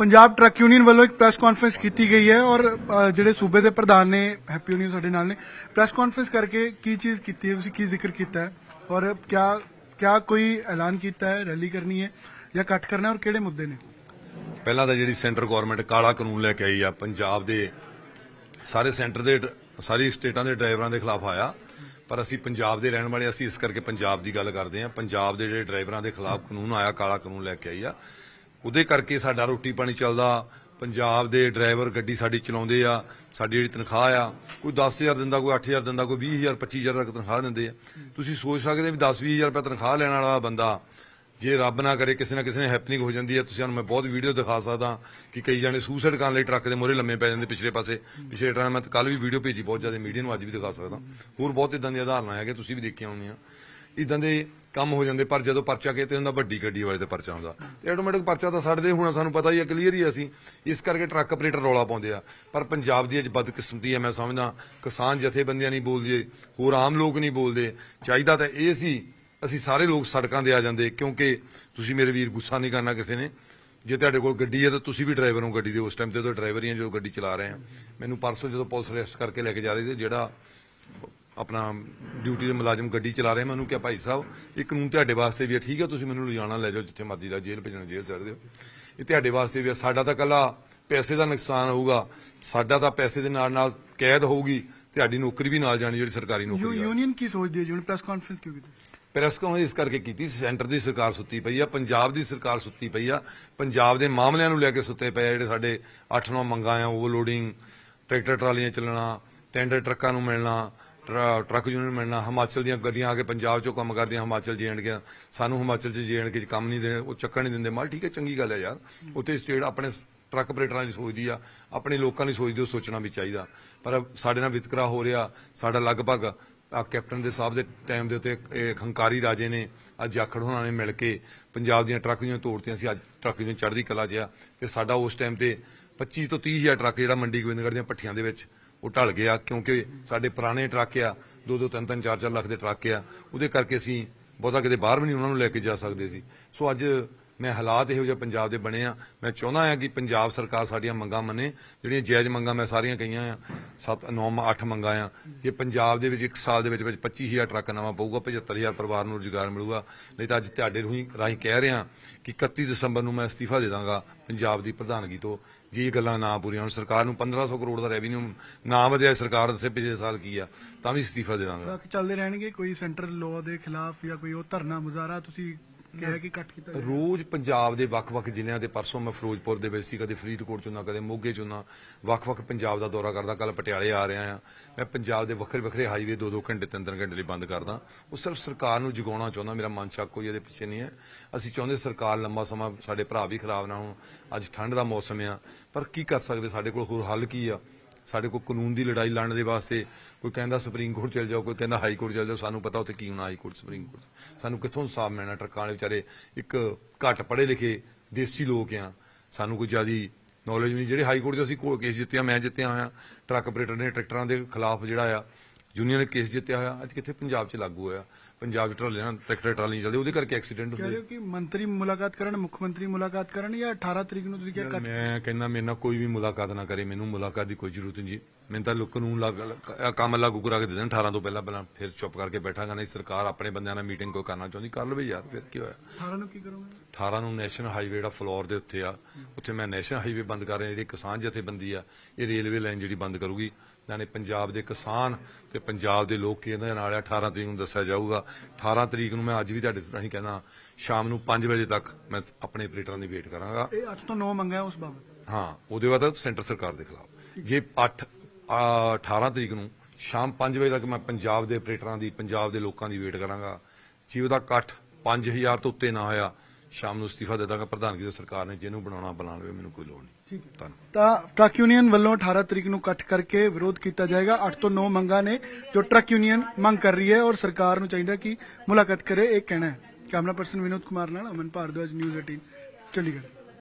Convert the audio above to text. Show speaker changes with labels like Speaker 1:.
Speaker 1: Punjab truck union ਵੱਲੋਂ ਇੱਕ press conference ਕੀਤੀ ਗਈ ਹੈ ਔਰ ਜਿਹੜੇ ਸੂਬੇ ਦੇ ਪ੍ਰਧਾਨ ਨੇ ਹੈਪੀ ਯੂਨੀਅਨ ਸਾਡੇ ਨਾਲ ਨੇ ਪ੍ਰੈਸ ਕਾਨਫਰੰਸ ਕਰਕੇ ਕੀ ਚੀਜ਼ ਕੀਤੀ ਹੈ ਤੁਸੀਂ ਕੀ ਜ਼ਿਕਰ ਕੀਤਾ ਹੈ ਔਰ ਕਿਆ ਕਿਆ ਕੋਈ ਐਲਾਨ ਕੀਤਾ ਹੈ ਰੈਲੀ ਕਰਨੀ ਹੈ ਜਾਂ ਕੱਟ ਕਰਨਾ ਹੈ ਔਰ ਕਿਹੜੇ ਮੁੱਦੇ ਨੇ
Speaker 2: ਪਹਿਲਾਂ ਤਾਂ ਜਿਹੜੀ ਸੈਂਟਰ ਗਵਰਨਮੈਂਟ ਕਾਲਾ ਕਾਨੂੰਨ ਲੈ ਕੇ ਆਈ ਆ ਪੰਜਾਬ ਦੇ ਸਾਰੇ ਸੈਂਟਰ ਦੇ ਸਾਰੀ ਸਟੇਟਾਂ ਦੇ ਡਰਾਈਵਰਾਂ ਦੇ ਖਿਲਾਫ ਆਇਆ ਪਰ ਅਸੀਂ ਪੰਜਾਬ ਦੇ ਰਹਿਣ ਵਾਲੇ ਅਸੀਂ ਇਸ ਕਰਕੇ ਪੰਜਾਬ ਦੀ ਗੱਲ ਕਰਦੇ ਆ ਪੰਜਾਬ ਦੇ ਜਿਹੜੇ ਡਰਾਈਵਰਾਂ ਦੇ ਖਿਲਾਫ ਕਾਨੂੰਨ ਆਇਆ ਕਾਲਾ ਕਾਨੂੰਨ ਲੈ ਕੇ ਆਈ ਆ ਉਹਦੇ ਕਰਕੇ ਸਾਡਾ ਰੋਟੀ ਪਾਣੀ ਚੱਲਦਾ ਪੰਜਾਬ ਦੇ ਡਰਾਈਵਰ ਗੱਡੀ ਸਾਡੀ ਚਲਾਉਂਦੇ ਆ ਸਾਡੀ ਜਿਹੜੀ ਤਨਖਾਹ ਆ ਕੋਈ 10000 ਦਿੰਦਾ ਕੋਈ 8000 ਦਿੰਦਾ ਕੋਈ 20000 25000 ਤੱਕ ਤਨਖਾਹ ਦਿੰਦੇ ਆ ਤੁਸੀਂ ਸੋਚ ਸਕਦੇ ਵੀ 10 20000 ਰੁਪਏ ਤਨਖਾਹ ਲੈਣ ਵਾਲਾ ਬੰਦਾ ਜੇ ਰੱਬ ਨਾ ਕਰੇ ਕਿਸੇ ਨਾ ਕਿਸੇ ਨੇ ਹੈਪਨਿੰਗ ਹੋ ਜਾਂਦੀ ਹੈ ਤੁਸੀਂ ਨੂੰ ਮੈਂ ਬਹੁਤ ਵੀਡੀਓ ਦਿਖਾ ਸਕਦਾ ਕਿ ਕਈ ਜਾਣੇ ਸੂਸਾਈਡ ਕਰਨ ਲਈ ਟਰੱਕ ਦੇ ਮੋਰੇ ਲੰਮੇ ਪੈ ਜਾਂਦੇ ਪਿਛਲੇ ਪਾਸੇ ਪਿਛਲੇ ਟਰਾਂ ਮੈਂ ਕੱਲ ਵੀ ਵੀਡੀਓ ਭੇਜੀ ਬਹੁਤ ਜ਼ਿਆਦਾ ਮੀਡੀਆ ਨੂੰ ਅੱਜ ਵੀ ਦਿਖਾ ਸਕਦਾ ਹੋਰ ਬਹੁਤ ਇਦਾਂ ਦੀਆਂ ਉਦਾਹਰਨਾਂ ਹੈਗੇ ਤੁਸੀਂ ਵੀ ਦੇਖਿਆ ਹੋਣੀਆਂ ਇਦਾਂ ਦੇ ਕੰਮ ਹੋ ਜਾਂਦੇ ਪਰ ਜਦੋਂ ਪਰਚਾ ਕਿਤੇ ਹੁੰਦਾ ਵੱਡੀ ਗੱਡੀ ਵਾਲੇ ਤੇ ਪਰਚਾ ਹੁੰਦਾ ਤੇ ਆਟੋਮੈਟਿਕ ਪਰਚਾ ਤਾਂ ਸੜਦੇ ਹੁਣ ਸਾਨੂੰ ਪਤਾ ਹੀ ਹੈ ਕਲੀਅਰ ਹੀ ਅਸੀਂ ਇਸ ਕਰਕੇ ਟਰੱਕ ਆਪਰੇਟਰ ਰੋਲਾ ਪਾਉਂਦੇ ਆ ਪਰ ਪੰਜਾਬ ਦੀ ਅੱਜ ਬਦਕਿਸਮਤੀ ਹੈ ਮੈਂ ਸਮਝਦਾ ਕਿਸਾਨ ਜਥੇਬੰਦੀਆਂ ਨਹੀਂ ਬੋਲਦੇ ਹੋਰ ਆਮ ਲੋਕ ਨਹੀਂ ਬੋਲਦੇ ਚਾਹੀਦਾ ਤਾਂ ਇਹ ਸੀ ਅਸੀਂ ਸਾਰੇ ਲੋਕ ਸੜਕਾਂ ਦੇ ਆ ਜਾਂਦੇ ਕਿਉਂਕਿ ਤੁਸੀਂ ਮੇਰੇ ਵੀਰ ਗੁੱਸਾ ਨਹੀਂ ਕਰਨਾ ਕਿਸੇ ਨੇ ਜੇ ਤੁਹਾਡੇ ਕੋਲ ਗੱਡੀ ਹੈ ਤਾਂ ਤੁਸੀਂ ਵੀ ਡਰਾਈਵਰ ਹੋ ਗੱਡੀ ਦੇ ਉਸ ਟਾਈਮ ਤੇ ਤਾਂ ਡਰਾਈਵਰ ਹੀ ਗੱਡੀ ਚਲਾ ਰਹੇ ਆ ਮੈਨੂੰ ਪਰਸੋਂ ਜਦੋਂ ਪੁਲਿਸ ਅਰੈਸਟ ਕਰਕੇ ਲੈ ਕੇ ਜਾ ਰਹੀ ਸੀ ਜਿਹੜਾ ਆਪਣਾ ਡਿਊਟੀ ਦੇ ਮੁਲਾਜ਼ਮ ਗੱਡੀ ਚਲਾ ਰਹੇ ਮੈਂ ਉਹਨੂੰ ਕਿਹਾ ਭਾਈ ਸਾਹਿਬ ਇਹ ਕਾਨੂੰਨ ਤੁਹਾਡੇ ਵਾਸਤੇ ਵੀ ਹੈ ਠੀਕ ਹੈ ਤੁਸੀਂ ਮੈਨੂੰ ਲਿਜਾਣਾ ਲੈ ਜਾਓ ਜਿੱਥੇ ਮਰਜ਼ੀ ਦਾ ਜੇਲ੍ਹ ਭੇਜਣਾ ਜੇਲ੍ਹ ਛੱਡ ਦਿਓ ਇਹ ਤੁਹਾਡੇ ਵਾਸਤੇ ਵੀ ਹੈ ਸਾਡਾ ਤਾਂ ਕੱਲਾ ਪੈਸੇ ਦਾ ਨੁਕਸਾਨ ਹੋਊਗਾ ਸਾਡਾ ਤਾਂ ਪੈਸੇ ਦੇ ਨਾਲ ਨਾਲ ਕੈਦ ਹੋਊਗੀ ਤੁਹਾਡੀ ਨੌਕਰੀ ਵੀ ਨਾਲ ਜਾਣੀ ਜਿਹੜੀ ਸਰਕਾਰੀ ਨੌਕਰੀ ਹੈ
Speaker 1: ਯੂਨੀਅਨ ਕੀ ਸੋਚਦੀ ਹੈ ਜੀ ਹੁਣ ਪ੍ਰੈਸ ਕਾਨਫਰੰਸ ਕਿਉਂ ਕੀਤੀ
Speaker 2: ਪ੍ਰੈਸ ਕਾਨਫਰੰਸ ਇਸ ਕਰਕੇ ਕੀਤੀ ਸੈਂਟਰ ਦੀ ਸਰਕਾਰ ਸੁੱਤੀ ਪਈ ਆ ਪੰਜਾਬ ਦੀ ਸਰਕਾਰ ਸੁੱਤੀ ਪਈ ਆ ਪੰਜਾਬ ਦੇ ਮਾਮਲਿਆਂ ਨੂੰ ਲੈ ਕੇ ਸੁੱਤੇ ਪਏ ਜਿਹੜੇ ਸਾਡੇ 8-9 ਮੰਗਾਂ ਆ ਓਵਰਲੋਡਿੰਗ ਟਰੈਕਟਰ ਟਰਾਲੀਆਂ ਚੱਲਣਾ ਟੈਂਡਰ ਟਰੱਕਾਂ ਨੂੰ ਮਿਲਣਾ ਟਰੱਕ ਯੂਨੀਅਨ ਮਿਲਣਾ ਹਿਮਾਚਲ ਦੀਆਂ ਗੱਡੀਆਂ ਆ ਕੇ ਪੰਜਾਬ 'ਚੋਂ ਕੰਮ ਕਰਦੀਆਂ ਹਿਮਾਚਲ ਜੇਣ ਕੇ ਸਾਨੂੰ ਹਿਮਾਚਲ 'ਚ ਜੇਣ ਕੇ ਕੰਮ ਨਹੀਂ ਦੇ ਉਹ ਚੱਕਣ ਨਹੀਂ ਦਿੰਦੇ ਮਾਲ ਠੀਕ ਹੈ ਚੰਗੀ ਗੱਲ ਹੈ ਯਾਰ ਉੱਥੇ ਸਟੇਟ ਆਪਣੇ ਟਰੱਕ ਆਪਰੇਟਰਾਂ ਦੀ ਸੋਚਦੀ ਆ ਆਪਣੇ ਲੋਕਾਂ ਦੀ ਸੋਚਦੀ ਉਹ ਸੋਚਣਾ ਵੀ ਚਾਹੀਦਾ ਪਰ ਸਾਡੇ ਨਾਲ ਵਿਤਕਰਾ ਹੋ ਰਿਹਾ ਸਾਡਾ ਲਗਭਗ ਆ ਕੈਪਟਨ ਦੇ ਸਾਹਿਬ ਦੇ ਟਾਈਮ ਦੇ ਉੱਤੇ ਖੰਕਾਰੀ ਰਾਜੇ ਨੇ ਅੱਜ ਆਖੜ ਹੋਣਾ ਨੇ ਮਿਲ ਕੇ ਪੰਜਾਬ ਦੀਆਂ ਟਰੱਕ ਦੀਆਂ ਤੋੜਤੀਆਂ ਸੀ ਅੱਜ ਟਰੱਕ ਦੀਆਂ ਚੜ੍ਹਦੀ ਕਲਾ ਜਿਆ ਤੇ ਸਾਡਾ ਉਸ ਟਾਈਮ ਤੇ 25 ਤੋਂ 30000 ਟਰੱਕ ਜਿਹੜਾ ਮੰਡੀ ਗੋਬਿੰਦਗੜ੍ਹ ਦੀਆਂ ਪੱਠੀਆਂ ਦੇ ਵਿੱਚ ਉਹ ਢਲ ਗਿਆ ਕਿਉਂਕਿ ਸਾਡੇ ਪੁਰਾਣੇ ਟਰੱਕ ਆ 2-2 3-3 4-4 ਲੱਖ ਦੇ ਟਰੱਕ ਆ ਉਹਦੇ ਕਰਕੇ ਅਸੀਂ ਬਹੁਤਾ ਕਿਤੇ ਬਾਹਰ ਵੀ ਨਹੀਂ ਉਹਨਾਂ ਨੂੰ ਲੈ ਕੇ ਜਾ ਸਕਦੇ ਸੀ ਸੋ ਅੱਜ ਮੈਂ ਹਾਲਾਤ ਇਹੋ ਜਿਹੇ ਪੰਜਾਬ ਦੇ ਬਣੇ ਆ ਮੈਂ ਚਾਹੁੰਦਾ ਆ ਕਿ ਪੰਜਾਬ ਸਰਕਾਰ ਸਾਡੀਆਂ ਮੰਗਾਂ ਮੰਨੇ ਜਿਹੜੀਆਂ ਜਾਇਜ਼ ਮੰਗਾਂ ਮੈਂ ਸਾਰੀਆਂ ਕਹੀਆਂ ਆ 7 9 8 ਮੰਗਾਂ ਆ ਜੇ ਪੰਜਾਬ ਦੇ ਵਿੱਚ ਇੱਕ ਸਾਲ ਦੇ ਵਿੱਚ ਵਿੱਚ 25000 ਟਰੱਕ ਨਵਾਂ ਪਊਗਾ 75000 ਪਰਿਵਾਰ ਨੂੰ ਰੋਜ਼ਗਾਰ ਮਿਲੂਗਾ ਨਹੀਂ ਤਾਂ ਅੱਜ ਤੁਹਾਡੇ ਰੂਹੀ ਰਾਹੀਂ ਕਹਿ ਰਿਹਾ ਕਿ 31 ਦਸੰਬਰ ਨੂੰ ਮੈਂ ਅਸਤੀਫਾ ਦੇ ਦਾਂਗਾ ਪੰਜਾਬ ਦੀ ਪ੍ਰਧਾਨਗੀ ਤੋਂ ਜੇ ਗੱਲਾਂ ਨਾ ਪੂਰੀਆਂ ਹੋਣ ਸਰਕਾਰ ਨੂੰ 1500 ਕਰੋੜ ਦਾ ਰੈਵਨਿਊ ਨਾ ਵਧਿਆ ਸਰਕਾਰ ਦੱਸੇ ਪਿਛਲੇ ਸਾਲ ਕੀ ਆ ਤਾਂ ਵੀ ਅਸਤੀਫਾ ਦੇ ਦਾਂਗਾ ਚੱਲਦੇ ਰਹਿਣਗੇ ਕੋਈ ਸੈਂਟਰਲ ਲਾਅ ਦੇ ਖਿਲਾਫ
Speaker 1: ਜਾਂ ਕੋਈ ਉਹ ਧਰਨਾ ਮੁਜ਼ਾਹਰਾ ਤੁਸੀਂ ਕੀਤਾ
Speaker 2: ਰੋਜ਼ ਪੰਜਾਬ ਦੇ ਵੱਖ-ਵੱਖ ਜ਼ਿਲ੍ਹਿਆਂ ਦੇ ਪਰਸੋਂ ਮੈਂ ਫਿਰੋਜ਼ਪੁਰ ਦੇ ਵਿੱਚ ਸੀ ਕਦੇ ਫਰੀਦਕੋਟ ਚੋਂ ਨਾ ਕਦੇ ਮੋਗੇ ਚੋਂ ਨਾ ਵੱਖ-ਵੱਖ ਪੰਜਾਬ ਦਾ ਦੌਰਾ ਕਰਦਾ ਕੱਲ ਪਟਿਆਲੇ ਆ ਰਿਹਾ ਆ ਮੈਂ ਪੰਜਾਬ ਦੇ ਵੱਖਰੇ-ਵੱਖਰੇ ਹਾਈਵੇ 2-2 ਘੰਟੇ 3-3 ਘੰਟੇ ਲਈ ਬੰਦ ਕਰਦਾ ਉਹ ਸਿਰਫ ਸਰਕਾਰ ਨੂੰ ਜਗਾਉਣਾ ਚਾਹੁੰਦਾ ਮੇਰਾ ਮਨਸ਼ਾ ਕੋਈ ਇਹਦੇ ਪਿੱਛੇ ਨਹੀਂ ਹੈ ਅਸੀਂ ਚਾਹੁੰਦੇ ਸਰਕਾਰ ਲੰਮਾ ਸਮਾਂ ਸਾਡੇ ਭਰਾ ਵੀ ਖਰਾਬ ਨਾ ਹੋਣ ਅੱਜ ਠੰਡ ਦਾ ਮੌਸਮ ਆ ਪਰ ਕੀ ਕਰ ਸਕਦੇ ਸਾਡੇ ਕੋਲ ਹੋਰ ਹੱਲ ਕੀ ਆ ਸਾਡੇ ਕੋਲ ਕਾਨੂੰਨ ਦੀ ਲੜਾਈ ਲੜਨ ਦੇ ਵਾਸਤੇ ਕੋਈ ਕਹਿੰਦਾ ਸੁਪਰੀਮ ਕੋਰਟ ਚਲ ਜਾਓ ਕੋਈ ਕਹਿੰਦਾ ਹਾਈ ਕੋਰਟ ਚਲ ਜਾਓ ਸਾਨੂੰ ਪਤਾ ਉੱਥੇ ਕੀ ਹੋਣਾ ਹਾਈ ਕੋਰਟ ਸੁਪਰੀਮ ਕੋਰਟ ਸਾਨੂੰ ਕਿੱਥੋਂ ਸਾਫ ਮਿਲਣਾ ਟਰੱਕਾਂ ਵਾਲੇ ਵਿਚਾਰੇ ਇੱਕ ਘੱਟ ਪੜੇ ਲਿਖੇ ਦੇਸੀ ਲੋਕ ਆ ਸਾਨੂੰ ਕੋਈ ਜ਼ਿਆਦੀ ਨੌਲੇਜ ਨਹੀਂ ਜਿਹੜੇ ਹਾਈ ਕੋਰਟ ਦੇ ਅਸੀਂ ਕੇਸ ਜਿੱਤਿਆ ਮੈਂ ਜਿੱਤਿਆ ਹੋਇਆ ਟਰੱਕ ਆਪਰੇਟਰ ਨੇ ਟਰੈਕਟਰਾਂ ਦੇ ਖਿਲਾਫ ਜਿਹੜਾ ਆ ਯੂਨੀਅਨ ਨੇ ਕੇਸ ਜਿੱਤਿਆ ਹੋਇਆ ਅੱਜ ਕਿੱਥੇ ਪੰਜਾਬ 'ਚ ਲਾਗੂ ਹੋਇਆ ਪੰਜਾਬ ਟਰਾਲੇ ਨਾਲ ਟਰੈਕਟਰ ਟਰਾਲੇ ਨਹੀਂ ਚੱਲਦੇ ਉਹਦੇ ਕਰਕੇ ਐਕਸੀਡੈਂਟ ਹੁੰਦੇ ਕਹਿੰਦੇ
Speaker 1: ਕਿ ਮੰਤਰੀ ਮੁਲਾਕਾਤ ਕਰਨ ਮੁੱਖ ਮੰਤਰੀ ਮੁਲਾਕਾਤ ਕਰਨ ਜਾਂ 18 ਤਰੀਕ ਨੂੰ ਤੁਸੀਂ ਕਿਹਾ
Speaker 2: ਮੈਂ ਕਹਿੰਦਾ ਮੇਰੇ ਨਾਲ ਕੋਈ ਵੀ ਮੁਲਾਕਾਤ ਨਾ ਕਰੇ ਮੈਨੂੰ ਮੁਲਾਕਾਤ ਦੀ ਕੋਈ ਜ਼ਰੂਰਤ ਨਹੀਂ ਮੈਂ ਤਾਂ ਲੋਕ ਨੂੰ ਕੰਮ ਲਾਗੂ ਕਰਾ ਕੇ ਦੇ ਦੇਣ 18 ਤੋਂ ਪਹਿਲਾਂ ਪਹਿਲਾਂ ਫਿਰ ਚੁੱਪ ਕਰਕੇ ਬੈਠਾਂਗਾ ਨਹੀਂ ਸਰਕਾਰ ਆਪਣੇ ਬੰਦਿਆਂ ਨਾਲ ਮੀਟਿੰਗ ਕੋ ਕਰਨਾ ਚਾਹੁੰਦੀ ਕਰ ਲਵੇ ਯਾਰ ਫਿਰ ਕੀ ਹੋਇਆ
Speaker 1: 18 ਨੂੰ ਕੀ ਕਰੋਗੇ
Speaker 2: 18 ਨੂੰ ਨੈਸ਼ਨਲ ਹਾਈਵੇ ਦਾ ਫਲੋਰ ਦੇ ਉੱਤੇ ਆ ਉੱਥੇ ਮੈਂ ਨੈਸ਼ਨਲ ਹਾਈਵੇ ਬੰਦ ਕਰ ਰਿਹਾ ਜਿਹੜੀ ਕਿਸਾਨ ਜਥੇਬੰਦੀ ਆ ਇਹ ਰੇਲਵੇ ਲਾਈਨ ਜਿਹੜੀ ਬੰਦ ਕਰੂਗੀ ਯਾਨੀ ਪੰਜਾਬ ਦੇ ਕਿਸਾਨ ਤੇ ਪੰਜਾਬ ਦੇ ਲੋਕ ਇਹਨਾਂ ਨਾਲ 18 ਤਰੀਕ ਨੂੰ ਦੱਸਿਆ ਜਾਊਗਾ 18 ਤਰੀਕ ਨੂੰ ਮੈਂ ਅੱਜ ਵੀ ਤੁਹਾਡੇ ਰਾਹੀਂ ਕਹਿੰਦਾ ਸ਼ਾਮ ਨੂੰ 5 ਵਜੇ ਤੱਕ ਮੈਂ ਆਪਣੇ ਆਪਰੇਟਰਾਂ ਦੀ ਵੇਟ ਕਰਾਂਗਾ
Speaker 1: ਇਹ 8 ਤੋਂ 9 ਮੰਗਿਆ ਉਸ
Speaker 2: ਬਾਬਤ ਹਾਂ ਉਹਦੇ ਬਾਅਦ ਸੈਂਟਰ ਸਰਕਾਰ ਦੇ ਖਿਲਾਫ ਜੇ 8 18 ਤਰੀਕ ਨੂੰ ਸ਼ਾਮ 5 ਵਜੇ ਤੱਕ ਮੈਂ ਪੰਜਾਬ ਦੇ ਆਪਰੇਟਰਾਂ ਦੀ ਪੰਜਾਬ ਦੇ ਲੋਕਾਂ ਦੀ ਵੇਟ ਕਰਾਂਗਾ ਜੇ ਉਹਦਾ ਕੱਟ 5000 ਤੋਂ ਉੱਤੇ ਨਾ ਆਇਆ ਸ਼ਾਮ ਨੂੰ ਅਸਤੀਫਾ ਦੇ ਦਾਂਗਾ ਪ੍ਰਧਾਨਗੀ ਦੀ ਸਰਕਾਰ ਨੇ ਜਿਹਨੂੰ ਬਣਾਉਣਾ ਬਣਾ ਲਵੇ ਮੈਨੂੰ ਕੋਈ ਲੋੜ ਨਹੀਂ
Speaker 1: ਤਾਂ ਟਰੱਕ ਯੂਨੀਅਨ ਵੱਲੋਂ 18 ਤਰੀਕ ਨੂੰ ਇਕੱਠ ਕਰਕੇ ਵਿਰੋਧ ਕੀਤਾ ਜਾਏਗਾ 8 ਤੋਂ 9 ਮੰਗਾਂ ਨੇ ਜੋ ਟਰੱਕ ਯੂਨੀਅਨ ਮੰਗ ਕਰ ਰਹੀ ਹੈ ਔਰ ਸਰਕਾਰ ਨੂੰ ਚਾਹੀਦਾ ਕਿ ਮੁਲਾਕਾਤ ਕਰੇ ਇਹ ਕਹਿਣਾ ਹੈ ਕੈਮਰਾ ਪਰਸਨ ਵਿਨੋਦ ਕੁਮਾਰ ਨਾਲ ਅਮਨ ਭਾਰਦਵਾਜ ਨਿਊਜ਼ 18 ਚੰਡੀਗੜ੍ਹ